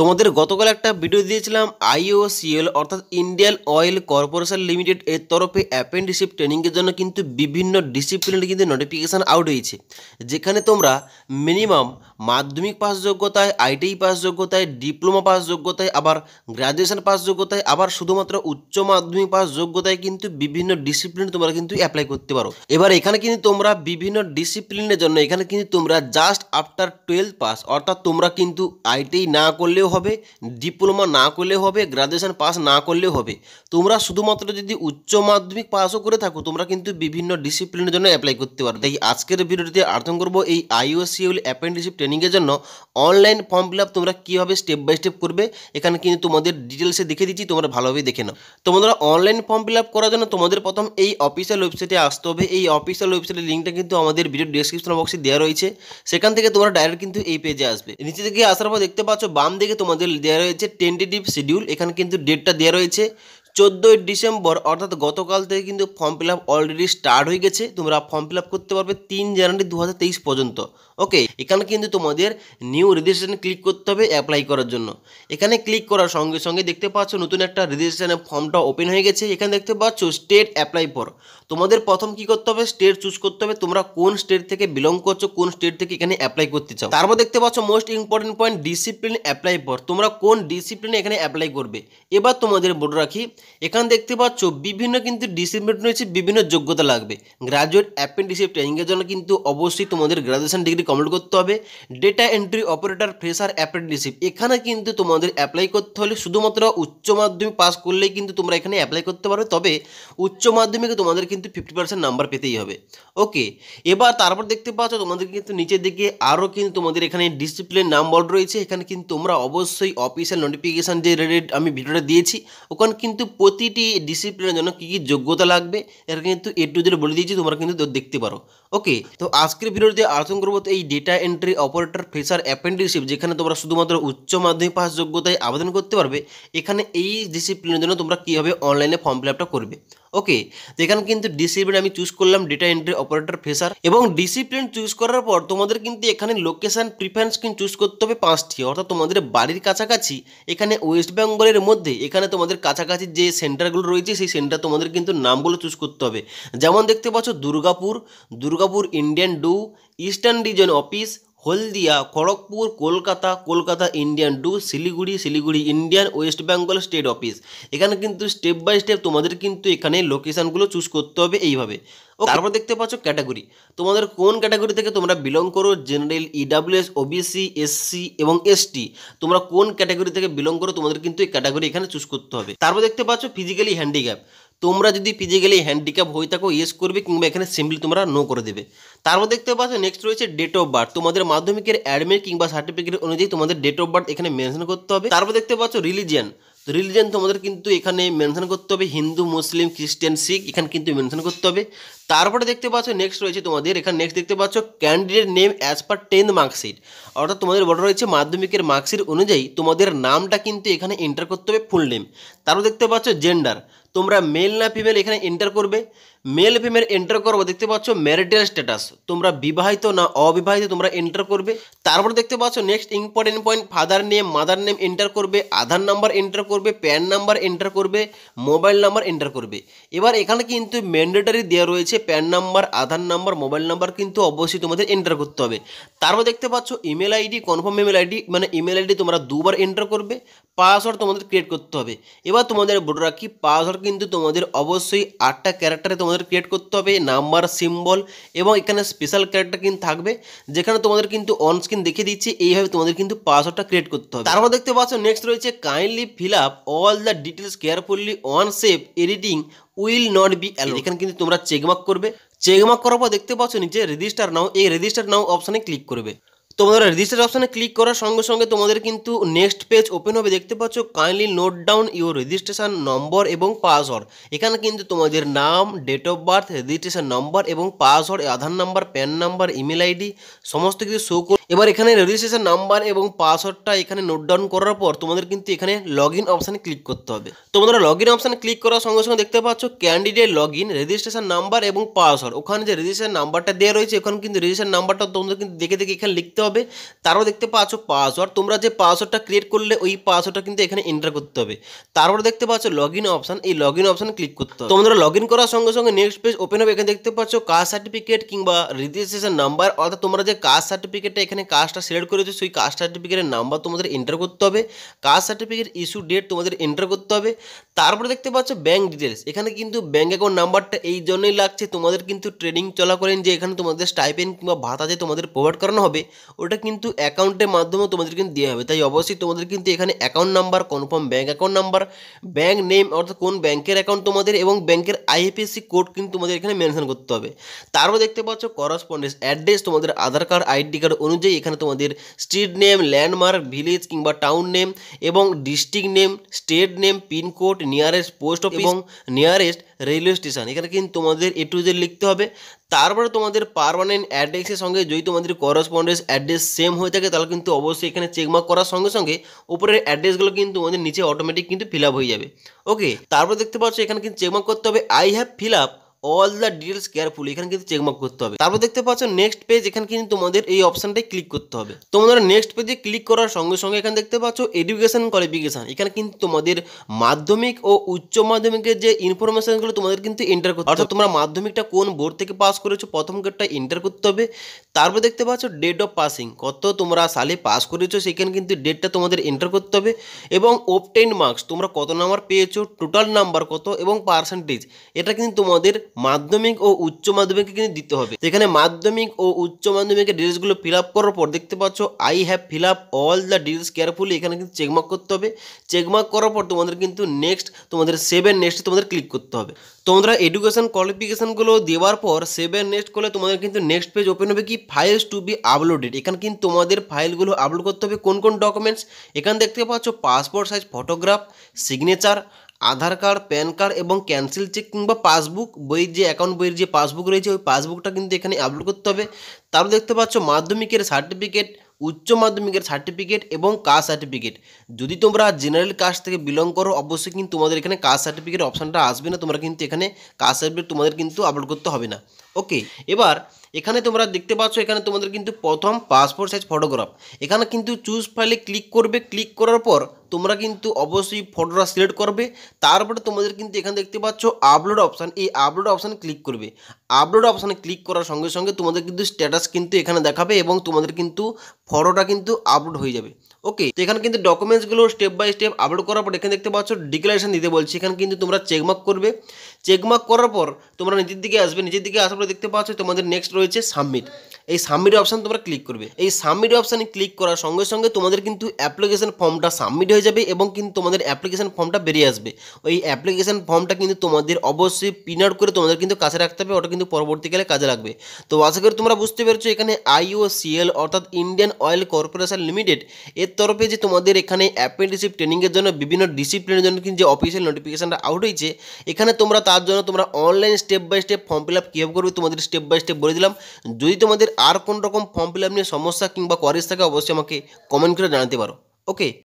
তোমাদের গতকাল একটা ভিডিও দিয়েছিলাম আইওসিএল অর্থাৎ ইন্ডিয়ান অয়েল কর্পোরেশন লিমিটেড এর তরফে অ্যাপেন্ডিসিপ ট্রেনিংয়ের জন্য কিন্তু বিভিন্ন ডিসিপ্লিনের কিন্তু নোটিফিকেশান আউট হয়েছে যেখানে তোমরা মিনিমাম মাধ্যমিক পাস যোগ্যতায় আইটিআই e পাস যোগ্যতায় ডিপ্লোমা পাস যোগ্যতায় আবার গ্রাজুয়েশন পাস যোগ্যতায় আবার শুধুমাত্র উচ্চ মাধ্যমিক পাস যোগ্যতায় কিন্তু বিভিন্ন ডিসিপ্লিন তোমরা কিন্তু অ্যাপ্লাই করতে পারো এবার এখানে কিন্তু তোমরা বিভিন্ন ডিসিপ্লিনের জন্য এখানে কিন্তু তোমরা জাস্ট আফটার টুয়েলভ পাস অর্থাৎ তোমরা কিন্তু আইটিআই e না করলেও হবে ডিপ্লোমা না করলেও হবে গ্রাজুয়েশন পাস না করলেও হবে তোমরা শুধুমাত্র যদি উচ্চ মাধ্যমিক পাসও করে থাকো তোমরা কিন্তু বিভিন্ন ডিসিপ্লিনের জন্য অ্যাপ্লাই করতে পারো তাই আজকের ভিডিওতে আর্থন করবো এই আইওসিউল অ্যাপেন্ডিসিপ টেন ট্রেনিংয়ের জন্য অনলাইন ফর্ম ফিল আপ তোমরা কীভাবে স্টেপ বাই স্টেপ করবে এখানে কিন্তু তোমাদের ডিটেলসে দেখে দিচ্ছি তোমরা ভালোভাবে দেখে নাও তোমরা অনলাইন ফর্ম ফিল আপ করার জন্য তোমাদের প্রথম এই অফিসিয়াল ওয়েবসাইটে আসতে হবে এই অফিসিয়াল ওয়েবসাইটের লিঙ্কটা কিন্তু আমাদের ভিডিও ডিসক্রিপশন বক্সে দেওয়া রয়েছে সেখান থেকে তোমরা ডাইরেক্ট কিন্তু এই পেজে আসবে নিচে থেকে আসার পর দেখতে পাচ্ছ বাম দিকে তোমাদের দেওয়া রয়েছে টেন্টেটিভ শিডিউল এখানে কিন্তু ডেটটা দেওয়া রয়েছে চোদ্দোই ডিসেম্বর অর্থাৎ গতকাল থেকে কিন্তু form fill up already start হয়ে গেছে তোমরা ফর্ম ফিল আপ করতে পারবে তিন জানুয়ারি দু পর্যন্ত ওকে এখানে কিন্তু তোমাদের নিউ রেজিস্ট্রেশন ক্লিক করতে হবে অ্যাপ্লাই করার জন্য এখানে ক্লিক করার সঙ্গে সঙ্গে দেখতে পাচ্ছ নতুন একটা রেজিস্ট্রেশনের ফর্মটা ওপেন হয়ে গেছে এখানে দেখতে পাচ্ছ স্টেট অ্যাপ্লাই ফর তোমাদের প্রথম কি করতে হবে স্টেট চুজ করতে হবে তোমরা কোন স্টেট থেকে বিলং করছো কোন স্টেট থেকে এখানে অ্যাপ্লাই করতে চাও তারপর দেখতে পাচ্ছ most important point discipline apply for তোমরা কোন ডিসিপ্লিনে এখানে অ্যাপ্লাই করবে এবার তোমাদের বোর্ড রাখি এখানে দেখতে পাচ্ছ বিভিন্ন কিন্তু ডিসিপ্লিন রয়েছে বিভিন্ন যোগ্যতা লাগবে গ্রাজুয়েট অ্যাপেন্ডিসিপ ট্রেনিংয়ের জন্য কিন্তু অবশ্যই তোমাদের গ্রাজুয়েশন ডিগ্রি কমেন্ট করতে হবে data entry operator fresher apprenticeship এখানে কিন্তু তোমাদের অ্যাপ্লাই করতে হলে শুধুমাত্র উচ্চ মাধ্যমিক পাস করলেই কিন্তু তোমরা এখানে অ্যাপ্লাই করতে পারো তবে উচ্চ মাধ্যমিকে তোমাদের কিন্তু ফিফটি পার্সেন্ট নাম্বার পেতেই হবে ওকে এবার তারপর দেখতে পাচ্ছ তোমাদের কিন্তু নিচের দিকে আরও কিন্তু তোমাদের এখানে ডিসিপ্লিন নাম্বার রয়েছে এখানে কিন্তু তোমরা অবশ্যই অফিসিয়াল নোটিফিকেশান যে রেডেড আমি ভিডিওটা দিয়েছি ওখানে কিন্তু প্রতিটি ডিসিপ্লিনের জন্য কী কী যোগ্যতা লাগবে এটা কিন্তু এ টু জেড বলে দিয়েছি তোমরা কিন্তু দেখতে পারো ওকে তো আজকের ভিডিওতে আলোচনা করবো এই এই data entry operator fresher apprenticeship যেখানে তোমরা শুধুমাত্র উচ্চ মাধ্যমিক পাস যোগ্যতায় আবেদন করতে পারবে এখানে এই ডিসিপ্লিনের জন্য তোমরা কীভাবে অনলাইনে ফর্ম ফিল করবে ওকে তো এখানে কিন্তু ডিসিপ্লিন আমি চুজ করলাম ডেটা এন্ট্রি অপারেটর ফেসার এবং ডিসিপ্লিন চুজ করার পর তোমাদের কিন্তু এখানে লোকেশান প্রিফারেন্স কিন্তু চুজ করতে হবে পাঁচটি অর্থাৎ তোমাদের বাড়ির কাছাকাছি এখানে ওয়েস্ট বেঙ্গলের মধ্যে এখানে তোমাদের কাছাকাছি যে সেন্টারগুলো রয়েছে সেই সেন্টার তোমাদের কিন্তু নামগুলো চুজ করতে হবে যেমন দেখতে পাচ্ছ দুর্গাপুর দুর্গাপুর ইন্ডিয়ান ডু eastern region office Haldia Kharagpur Kolkata Kolkata Indian to Siliguri Siliguri Indian West Bengal state office এখানে কিন্তু স্টেপ বাই স্টেপ তোমাদের কিন্তু এখানে লোকেশানগুলো চুজ করতে হবে এইভাবে ও তারপর দেখতে পাচ্ছ ক্যাটাগরি তোমাদের কোন ক্যাটাগরি থেকে তোমরা বিলং করো জেনারেল ইডাব্লিউএস ওবিসি এসসি এবং এসটি তোমরা কোন ক্যাটাগরি থেকে বিলং করো তোমাদের কিন্তু এই ক্যাটাগরি এখানে চুজ করতে হবে তারপর দেখতে পাচ্ছ ফিজিক্যালি হ্যান্ডিক্যাপ তোমরা যদি পিজে গেলে হ্যান্ডিক্যাপ হয়ে থাকো ইয়েস করবে কিংবা এখানে সিম্পলি তোমরা নো করে দেবে তারপর দেখতে পাচ্ছ নেক্সট রয়েছে ডেট অফ বার্থ তোমাদের মাধ্যমিকের অ্যাডমিট কিংবা সার্টিফিকেট অনুযায়ী তোমাদের ডেট অফ বার্থ এখানে মেনশন করতে হবে তারপর দেখতে পাচ্ছ রিলিজিয়ান রিলিজিয়ান তোমাদের কিন্তু এখানে মেনশন করতে হবে হিন্দু মুসলিম খ্রিস্টান শিখ এখানে কিন্তু মেনশন করতে হবে তারপরে দেখতে পাচ্ছ নেক্সট রয়েছে তোমাদের এখানে নেক্সট দেখতে পাচ্ছ candidate name as per tenth marksheet অর্থাৎ তোমাদের বড় রয়েছে মাধ্যমিকের মার্কশিট অনুযায়ী তোমাদের নামটা কিন্তু এখানে এন্টার করতে হবে ফুল নেম তারপর দেখতে পাচ্ছ জেন্ডার তোমরা মেল না ফিমেল এখানে এন্টার করবে মেল ফিমেল এন্টার করবো দেখতে পাচ্ছ ম্যারিটাল স্ট্যাটাস তোমরা বিবাহিত না অবিবাহিত তোমরা এন্টার করবে তারপর দেখতে পাচ্ছ next important point father name mother name enter করবে আধার নাম্বার এন্টার করবে প্যান নাম্বার এন্টার করবে মোবাইল নাম্বার এন্টার করবে এবার এখানে কিন্তু ম্যান্ডেটারি দেওয়া রয়েছে PAN number Aadhaar number mobile number কিন্তু অবশ্যই তোমাদের এন্টার করতে হবে তারপর দেখতে পাচ্ছ email ID confirm email ID মানে ইমেল আইডি তোমরা দুবার এন্টার করবে পাসওয়ার্ড তোমাদের ক্রিয়েট করতে হবে এবার তোমাদের বলে রাখি পাসওয়ার্ড কিন্তু তোমাদের অবশ্যই আটটা ক্যারেক্টারে তোমাদের ক্রিয়েট করতে হবে নাম্বার সিম্বল এবং এখানে স্পেশাল ক্যারেক্টার কিন্তু থাকবে যেখানে তোমাদের কিন্তু অন স্ক্রিন দেখিয়ে দিচ্ছে এইভাবে তোমাদের কিন্তু পাসওয়ার্ডটা ক্রিয়েট করতে হবে তারপর দেখতে পাচ্ছ নেক্সট রয়েছে kindly fill up all the details carefully on save editing will not be allow এখানে কিন্তু তোমরা চেকমার্ক করবে চেকমার্ক করার পর দেখতে পাচ্ছ নিচে রেজিস্টার নাও এই রেজিস্টার নাও অপশানে ক্লিক করবে তোমাদের রেজিস্টার অপশানে ক্লিক করার সঙ্গে সঙ্গে তোমাদের কিন্তু নেক্সট পেজ ওপেন হবে দেখতে পাচ্ছ kindly note down your registration number এবং পাসওয়ার্ড এখানে কিন্তু তোমাদের নাম date of birth registration number এবং password Aadhaar number PAN number email ID সমস্ত কিছু শো এবার এখানে রেজিস্ট্রেশন নাম্বার এবং পাসওয়ার্ডটা এখানে নোট ডাউন করার পর তোমাদের কিন্তু এখানে লগ ইন অপশানে ক্লিক করতে হবে তোমরা লগ ইন অপশানে ক্লিক করার সঙ্গে সঙ্গে দেখতে পাচ্ছ candidate log in registration number এবং পাসওয়ার্ড ওখানে যে রেজিস্ট্রেশন নাম্বারটা দেওয়া রয়েছে ওখানে কিন্তু রেজিস্ট্রেশন নাম্বারটা তোমাদের কিন্তু দেখে দেখে এখানে লিখতে হবে তারপর দেখতে পাচ্ছ পাসওয়ার্ড তোমরা যে পাসওয়ার্ডটা ক্রিয়েট করলে ওই পাসওয়ার্ডটা কিন্তু এখানে এন্টার করতে হবে তারপর দেখতে পাচ্ছ লগ ইন অপশান এই লগ ইন অপশানে ক্লিক করতে হবে তোমরা লগ ইন করার সঙ্গে সঙ্গে নেক্সট পেজ ওপেন হবে এখানে দেখতে পাচ্ছ কাস্ট সার্টিফিকেট কিংবা রেজিস্ট্রেশন নাম্বার অর্থাৎ তোমরা যে কাস্ট সার্টিফিকেটটা এখানে এখানে কাস্টটা সিলেক্ট করে দিচ্ছ সেই কাস্ট সার্টিফিকেটের নাম্বার তোমাদের এন্টার করতে হবে কাস্ট সার্টিফিকেট ইস্যু ডেট তোমাদের এন্টার করতে হবে তারপরে দেখতে পাচ্ছ ব্যাঙ্ক ডিটেলস এখানে কিন্তু ব্যাঙ্ক অ্যাকাউন্ট নাম্বারটা এই জন্যই লাগছে তোমাদের কিন্তু ট্রেনিং চলাকালীন যে এখানে তোমাদের স্টাইপেন কিংবা ভাতা যে তোমাদের প্রোভাইড করানো হবে ওটা কিন্তু অ্যাকাউন্টের মাধ্যমে তোমাদের কিন্তু দেওয়া হবে তাই অবশ্যই তোমাদের কিন্তু এখানে account number confirm bank account number bank name অর্থাৎ কোন ব্যাঙ্কের অ্যাকাউন্ট তোমাদের এবং ব্যাঙ্কের আইএফএসসি কোড কিন্তু তোমাদের এখানে মেনশন করতে হবে তারপর দেখতে পাচ্ছ করসপন্ডেন্স অ্যাড্রেস তোমাদের আধার কার্ড আইডি কার্ড অনুযায়ী অবশ্যই এখানে তোমাদের স্ট্রিট নেম ল্যান্ডমার্ক ভিলেজ কিংবা টাউন নেম এবং district name state name pincode nearest post office এবং নিয়ারেস্ট রেলওয়ে স্টেশন এখানে কিন্তু তোমাদের এ টু জেড লিখতে হবে তারপরে তোমাদের পারমানেন্ট অ্যাড্রেসের সঙ্গে যদি তোমাদের করসপন্ডেন্স অ্যাড্রেস সেম হয়ে থাকে তাহলে কিন্তু অবশ্যই এখানে চেকমার্ক করার সঙ্গে সঙ্গে উপরের অ্যাড্রেসগুলো কিন্তু তোমাদের নিচে অটোমেটিক কিন্তু ফিল হয়ে যাবে ওকে তারপর দেখতে পাচ্ছ এখানে কিন্তু চেকমার্ক করতে হবে I have fill up all the details carefully এখানে কিন্তু চেকমার্ক করতে হবে তারপর দেখতে পাচ্ছ নেক্সট পেজ এখানে কিন্তু তোমাদের এই অপশনটাই ক্লিক করতে হবে তোমাদের নেক্সট পেজে ক্লিক করার সঙ্গে সঙ্গে এখানে দেখতে পাচ্ছ এডুকেশন কোয়ালিফিকেশান এখানে কিন্তু তোমাদের মাধ্যমিক ও উচ্চ মাধ্যমিকের যে ইনফরমেশনগুলো তোমাদের কিন্তু এন্টার করতে অর্থাৎ তোমরা মাধ্যমিকটা কোন বোর্ড থেকে পাস করেছো প্রথম গেটটা এন্টার করতে হবে তারপর দেখতে পাচ্ছ ডেট অফ পাসিং কত তোমরা সালে পাস করেছো সেখানে কিন্তু ডেটটা তোমাদের এন্টার করতে হবে এবং ওপটেন মার্কস তোমরা কত নাম্বার পেয়েছো টোটাল নাম্বার কত এবং পার্সেন্টেজ এটা কিন্তু তোমাদের মাধ্যমিক ও উচ্চ মাধ্যমিকে কিন্তু দিতে হবে এখানে মাধ্যমিক ও উচ্চ মাধ্যমিকের ডিটেলসগুলো ফিল আপ করার পর দেখতে পাচ্ছ I have fill up all the details carefully এখানে কিন্তু চেকমার্ক করতে হবে চেকমার্ক করার পর তোমাদের কিন্তু নেক্সট তোমাদের সেভেন নেক্সটে তোমাদের ক্লিক করতে হবে তোমরা এডুকেশন কোয়ালিফিকেশানগুলো দেওয়ার পর সেভেন নেক্সট করলে তোমাদের কিন্তু নেক্সট পেজ ওপেন হবে কি ফাইলস টু বি আপলোডেড এখানে কিন্তু তোমাদের ফাইলগুলো আপলোড করতে হবে কোন কোন ডকুমেন্টস এখানে দেখতে পাচ্ছ passport size photograph signature Aadhaar card PAN card এবং ক্যান্সেল চেক কিংবা পাসবুক বইয়ের যে অ্যাকাউন্ট বইয়ের যে পাসবুক রয়েছে ওই পাসবুকটা কিন্তু এখানে আপলোড করতে হবে তারপর দেখতে পাচ্ছ মাধ্যমিকের সার্টিফিকেট উচ্চ মাধ্যমিকের সার্টিফিকেট এবং কাস্ট সার্টিফিকেট যদি তোমরা জেনারেল কাস্ট থেকে বিলং করো অবশ্যই কিন্তু তোমাদের এখানে কাস্ট সার্টিফিকেট অপশানটা আসবে না তোমরা কিন্তু এখানে কাস্ট সার্টিফিকেট তোমাদের কিন্তু আপলোড করতে হবে না ওকে এবার এখানে তোমরা দেখতে পাচ্ছ এখানে তোমাদের কিন্তু প্রথম পাসপোর্ট সাইজ ফটোগ্রাফ এখানে কিন্তু চুজ ফাইলে ক্লিক করবে ক্লিক করার পর তোমরা কিন্তু অবশ্যই ফটোটা সিলেক্ট করবে তারপরে তোমাদের কিন্তু এখানে দেখতে পাচ্ছ আপলোড অপশান এই আপলোড অপশানে ক্লিক করবে আপলোড অপশানে ক্লিক করার সঙ্গে সঙ্গে তোমাদের কিন্তু স্ট্যাটাস কিন্তু এখানে দেখাবে এবং তোমাদের কিন্তু ফটোটা কিন্তু আপলোড হয়ে যাবে ওকে তো এখানে কিন্তু ডকুমেন্টসগুলো স্টেপ বাই স্টেপ আপলোড করার পর এখানে দেখতে পাচ্ছ ডিক্লারেশন দিতে বলছি এখানে কিন্তু তোমরা চেকমার্ক করবে চেকমার্ক করার পর তোমরা নিজের দিকে আসবে নিজের দিকে আসার দেখতে পাচ্ছ তোমাদের নেক্সট রয়েছে সাবমিট এই সাবমিট অপশান তোমরা ক্লিক করবে এই সাবমিট অপশানে ক্লিক করার সঙ্গে সঙ্গে তোমাদের কিন্তু অ্যাপ্লিকেশন ফর্মটা সাবমিট হয়ে যাবে এবং কিন্তু তোমাদের অ্যাপ্লিকেশান ফর্মটা বেরিয়ে আসবে ওই অ্যাপ্লিকেশন ফর্মটা কিন্তু তোমাদের অবশ্যই প্রিন্ট আউট করে তোমাদের কিন্তু কাছে রাখতে হবে ওটা কিন্তু পরবর্তীকালে কাজে লাগবে তো আশা করি তোমরা বুঝতে পেরেছো এখানে আইওসিএল অর্থাৎ ইন্ডিয়ান অয়েল কর্পোরেশন লিমিটেড এর তরফে যে তোমাদের এখানে অ্যাপ্রেন্টিসিপ ট্রেনিংয়ের জন্য বিভিন্ন ডিসিপ্লিনের জন্য কিন্তু যে অফিসিয়াল নোটিফিকেশানটা আউট হয়েছে এখানে তোমরা তার জন্য তোমরা online step by step form fill up কীভাবে করবে তোমাদের স্টেপ বাই স্টেপ বলে দিলাম যদি তোমাদের আর কোন রকম ফর্ম ফিল আপ নিয়ে সমস্যা কিংবা কোয়ারিজ থাকে অবশ্যই আমাকে কমেন্ট করে জানাতে পারো ওকে